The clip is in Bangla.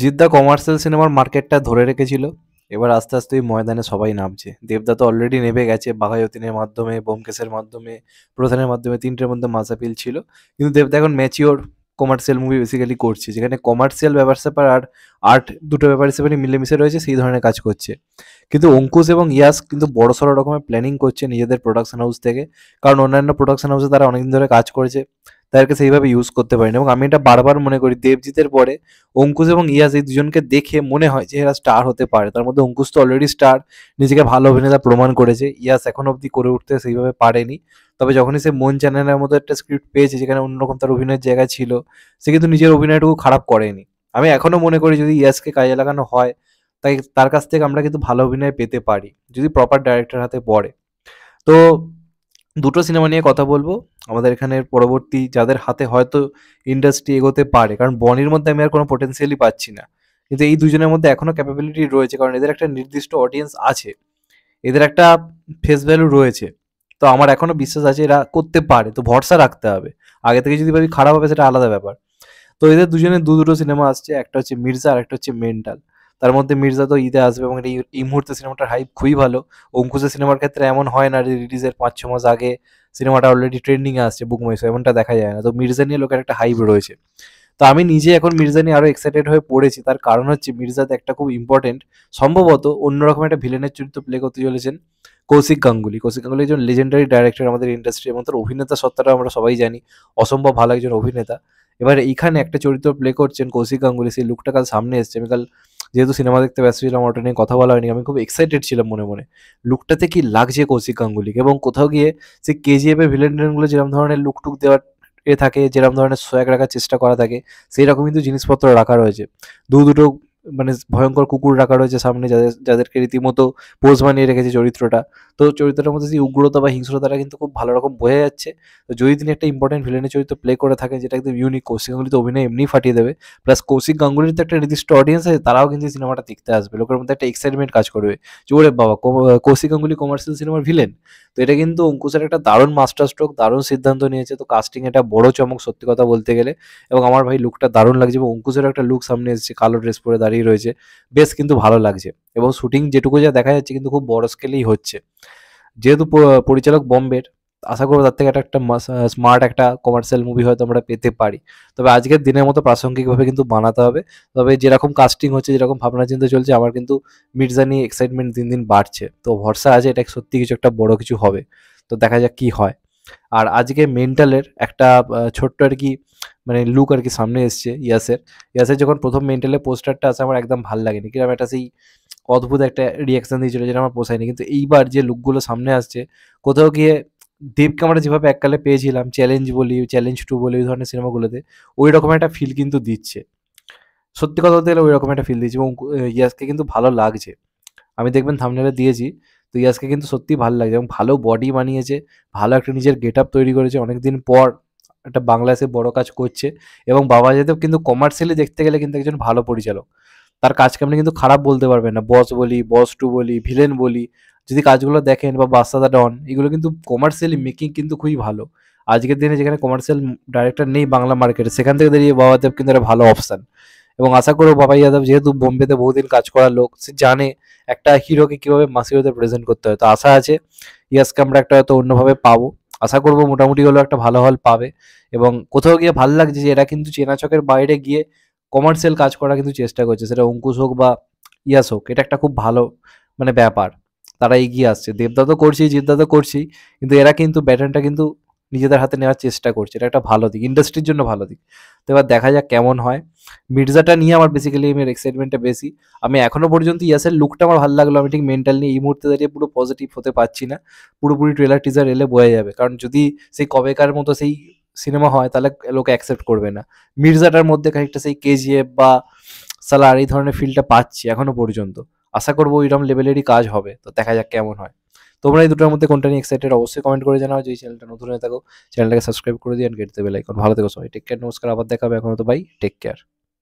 জিদ্দা কমার্শিয়াল সিনেমার মার্কেটটা ধরে রেখেছিল এবার আস্তে আস্তে ওই ময়দানে সবাই নামছে দেবদা তো অলরেডি নেমে গেছে বাঘায়তিনের মাধ্যমে বোমকেশের মাধ্যমে প্রধানের মাধ্যমে তিনটের মধ্যে মাসাপিল ছিল কিন্তু দেবদা এখন ম্যাচিওর কমার্শিয়াল মুভি বেসিক্যালি করছে যেখানে কমার্শিয়াল ব্যাপার স্যাপার আর আর্ট দুটো ব্যাপার হিসেবে মিলেমিশে রয়েছে সেই ধরনের কাজ করছে কিন্তু অঙ্কুশ এবং ইয়াস কিন্তু বড় সড়ো রকমের প্ল্যানিং করছে নিজেদের প্রোডাকশন হাউস থেকে কারণ অন্যান্য প্রোডাকশন হাউসে তারা অনেকদিন ধরে কাজ করেছে তাদেরকে সেইভাবে ইউজ করতে পারেন এবং আমি এটা বারবার মনে করি দেবজিতের পরে অঙ্কুশ এবং ইয়াস এই দুজনকে দেখে মনে হয় যে এরা স্টার হতে পারে তার মধ্যে অঙ্কুশ তো অলরেডি স্টার নিজেকে ভালো অভিনেতা প্রমাণ করেছে ইয়াস এখন অবধি করে উঠতে সেইভাবে পারেনি তবে যখনই সে মন চ্যানেলের মতো একটা স্ক্রিপ্ট পেয়েছে যেখানে অন্যরকম তার অভিনয়ের জায়গা ছিল সে কিন্তু নিজের অভিনয়টুকু খারাপ করেনি আমি এখনও মনে করি যদি ইয়াসকে কাজে লাগানো হয় তাই তার কাছ থেকে আমরা কিন্তু ভালো অভিনয় পেতে পারি যদি প্রপার ডাইরেক্টর হাতে পড়ে তো দুটো সিনেমা নিয়ে কথা বলবো আমাদের এখানের পরবর্তী যাদের হাতে হয়তো ইন্ডাস্ট্রি এগোতে পারে কারণ বনির মধ্যে আমি আর কোনো পোটেন্সিয়ালি পাচ্ছি না কিন্তু এই দুজনের মধ্যে এখনও ক্যাপাবিলিটি রয়েছে কারণ এদের একটা নির্দিষ্ট অডিয়েন্স আছে এদের একটা ফেস ভ্যালু রয়েছে তো আমার এখনও বিশ্বাস আছে এরা করতে পারে তো ভরসা রাখতে হবে আগে থেকে যদি ভাবি খারাপ হবে সেটা আলাদা ব্যাপার তো এদের দুজনে দু দুটো সিনেমা আসছে একটা হচ্ছে মির্জা আর একটা হচ্ছে মেন্টাল তার মধ্যে মির্জা তো ঈদে আসবে এবং এই মুহূর্তে সিনেমাটার হাইপ খুবই ভালো অঙ্কুশের সিনেমার ক্ষেত্রে এমন হয় না রিলিজের পাঁচ ছ মাস আগে সিনেমাটা অলরেডি ট্রেন্ডিংয়ে আসছে বুক মাইশো এমনটা দেখা যায় না তো মির্জা নিয়ে লোকের একটা হাইপ রয়েছে তো আমি নিজে এখন মির্জা নিয়ে আরও এক্সাইটেড হয়ে পড়েছি তার কারণ হচ্ছে মির্জাতে একটা খুব ইম্পর্টেন্ট সম্ভবত অন্যরকম একটা ভিলেনের চরিত্র প্লে করতে চলেছেন কৌশিক গাঙ্গুলি কৌশিক গাঙ্গুলি একজন লেজেন্ডারি ডাইরেক্টর আমাদের ইন্ডাস্ট্রি এবং তার অভিনেতা সত্তাটা আমরা সবাই জানি অসম্ভব ভালো একজন অভিনেতা এবার এইখানে একটা চরিত্র প্লে করছেন কৌশিক গাঙ্গুলি সেই লুকটা কাল সামনে এসছে আমি কাল যেহেতু সিনেমা দেখতে ব্যস্ত ছিলাম ওটা নিয়ে কথা বলা হয়নি আমি খুব এক্সাইটেড ছিলাম মনে মনে লুকটাতে কি লাগছে কৌশিক গাঙ্গুলিকে এবং কোথাও গিয়ে সে কেজিএফ এ ভিলেন গুলো যেরকম ধরনের লুক টুক দেওয়ার এ থাকে যেরকম ধরনের সোয়াগ রাখার চেষ্টা করা থাকে সেই রকম কিন্তু জিনিসপত্র রাখা রয়েছে দু দুটো মানে ভয়ঙ্কর কুকুর রাখা রয়েছে সামনে যাদের যাদেরকে রীতিমতো পোজ বানিয়ে রেখেছে চরিত্রটা তো চরিত্রটার মধ্যে যে উগ্রতা বা হিংস্রতাটা কিন্তু খুব ভালো রকম বোঝা যাচ্ছে তো যদি তিনি একটা ইম্পর্টেন্ট ভিলেনের চরিত্র প্লে করে থাকেন যেটা একদম ইউনিক কৌশিক গাঙ্গুলি তো অভিনয় এমনি ফাটিয়ে দেবে প্লাস কৌশিক গাঙ্গুলির তো একটা নির্দিষ্ট অডিয়েন্স আছে তারাও কিন্তু সিনেমাটা দেখতে আসবে লোকের মধ্যে একটা এক্সাইটমেন্ট কাজ করবে যে ওরে বাবা কৌশিক গাঙ্গুলি কমার্শিয়াল সিনেমার ভিলেন তো এটা কিন্তু অঙ্কুশের একটা দারুণ মাস্টার স্ট্রোক দারুণ সিদ্ধান্ত নিয়েছে তো কাস্টিং এটা বড় চমক সত্যি কথা বলতে গেলে এবং আমার ভাই লুকটা দারুণ লাগছে এবং অঙ্কুশের একটা লুক সামনে এসেছে কালো ড্রেস পরে দাঁড়িয়ে দাঁড়িয়ে রয়েছে বেশ কিন্তু ভালো লাগছে এবং শুটিং যেটুকু যা দেখা যাচ্ছে কিন্তু খুব বড় স্কেলেই হচ্ছে যেহেতু পরিচালক বম্বের আশা করবো তার থেকে একটা একটা স্মার্ট একটা কমার্শিয়াল মুভি হয়তো আমরা পেতে পারি তবে আজকের দিনের মতো প্রাসঙ্গিকভাবে কিন্তু বানাতে হবে তবে যেরকম কাস্টিং হচ্ছে যেরকম ভাবনা চিন্তা চলছে আমার কিন্তু মির্জানি এক্সাইটমেন্ট দিন দিন বাড়ছে তো ভরসা আছে এটা সত্যি কিছু একটা বড় কিছু হবে তো দেখা যাক কি হয় আর আজকে মেন্টালের একটা ছোট্ট আর কি মানে লুক আর কি সামনে এসছে ইয়াসের ইয়াসের যখন প্রথম মেন্টালের পোস্টারটা আছে আমার একদম ভাল লাগেনি কিরকম একটা সেই অদ্ভুত একটা রিয়াকশান দিয়েছিল যেটা আমার পোষায়নি কিন্তু এইবার যে লুকগুলো সামনে আসছে কোথাও গিয়ে দেবকে আমরা যেভাবে এককালে পেয়েছিলাম চ্যালেঞ্জ বলি চ্যালেঞ্জ টু বলি ওই ধরনের সিনেমাগুলোতে ওই রকম একটা ফিল কিন্তু দিচ্ছে সত্যি কথা বলতে গেলে ওই রকম একটা ফিল দিচ্ছে এবং ইয়াসকে কিন্তু ভালো লাগছে আমি দেখবেন থামনেলে দিয়েছি তো ইয়াসকে কিন্তু সত্যি ভালো লাগছে এবং ভালো বডি বানিয়েছে ভালো একটা নিজের গেট আপ তৈরি করেছে অনেকদিন পর একটা বাংলাদেশে বড় কাজ করছে এবং বাবা যাদেব কিন্তু কমার্শিয়ালি দেখতে গেলে কিন্তু একজন ভালো পরিচালক তার কাজকে আপনি কিন্তু খারাপ বলতে পারবেন না বস বলি বস টু বলি ভিলেন বলি যদি কাজগুলো দেখেন বা বাস্তাদা ডন এগুলো কিন্তু কমার্শিয়ালি মেকিং কিন্তু খুবই ভালো আজকের দিনে যেখানে কমার্শিয়াল ডাইরেক্টর নেই বাংলা মার্কেটে সেখান থেকে দাঁড়িয়ে বাবা দেব কিন্তু একটা ভালো অপশান এবং আশা করবো বাবা যাদব যেহেতু বোম্বেতে বহুদিন কাজ করার লোক সে জানে একটা হিরোকে কীভাবে মাসিরোতে প্রেজেন্ট করতে হয় তো আশা আছে ইয়াসকে আমরা একটা হয়তো অন্যভাবে পাবো আশা করবো মোটামুটি হলো একটা ভালো হল পাবে এবং কোথাও গিয়ে ভালো লাগছে যে এরা কিন্তু চেনাচকের বাইরে গিয়ে কমার্শিয়াল কাজ করার কিন্তু চেষ্টা করছে সেটা অঙ্কুশ হোক বা ইয়াস হোক এটা একটা খুব ভালো মানে ব্যাপার তারা এগিয়ে আসছে দেবদা তো করছি জিদ্দা তো করছি কিন্তু এরা কিন্তু ব্যাটার্নটা কিন্তু নিজেদের হাতে নেওয়ার চেষ্টা করছে এটা একটা ভালো দিক ইন্ডাস্ট্রির জন্য ভালো দিক তো এবার দেখা যাক কেমন হয় মির্জাটা নিয়ে আমার বেসিক্যালি আমার এক্সাইটমেন্টটা বেশি আমি এখনও পর্যন্ত ইয়াসের লুকটা আমার ভালো লাগলো আমি ঠিক মেন্টাল নিয়ে এই মুহূর্তে দাঁড়িয়ে পুরো পজিটিভ হতে পারছি না পুরোপুরি ট্রেলার টিজার এলে বোঝা যাবে কারণ যদি সেই কবেকার মতো সেই সিনেমা হয় তাহলে লোকে অ্যাকসেপ্ট করবে না মির্জাটার মধ্যে খানিকটা সেই কেজিএফ বা সালার এই ধরনের ফিলটা পাচ্ছি এখনও পর্যন্ত আশা করবো ওইরকম লেভেলেরই কাজ হবে তো দেখা যাক কেমন হয় তোমরা এই দুটোর মধ্যে কোনটা নিয়ে এক্সাইটেড অবশ্যই কমেন্ট করে জানাও যে এই চ্যানেলটা নতুন হয়ে থাকো চ্যানেলটাকে সাবস্ক্রাইব করে দিয়ে অ্যান্ড গেট দেবে লাইকন ভালো থেকো সবাই টেক কেয়ার নমস্কার আবার দেখাবে এখনো তো বাই টেক কেয়ার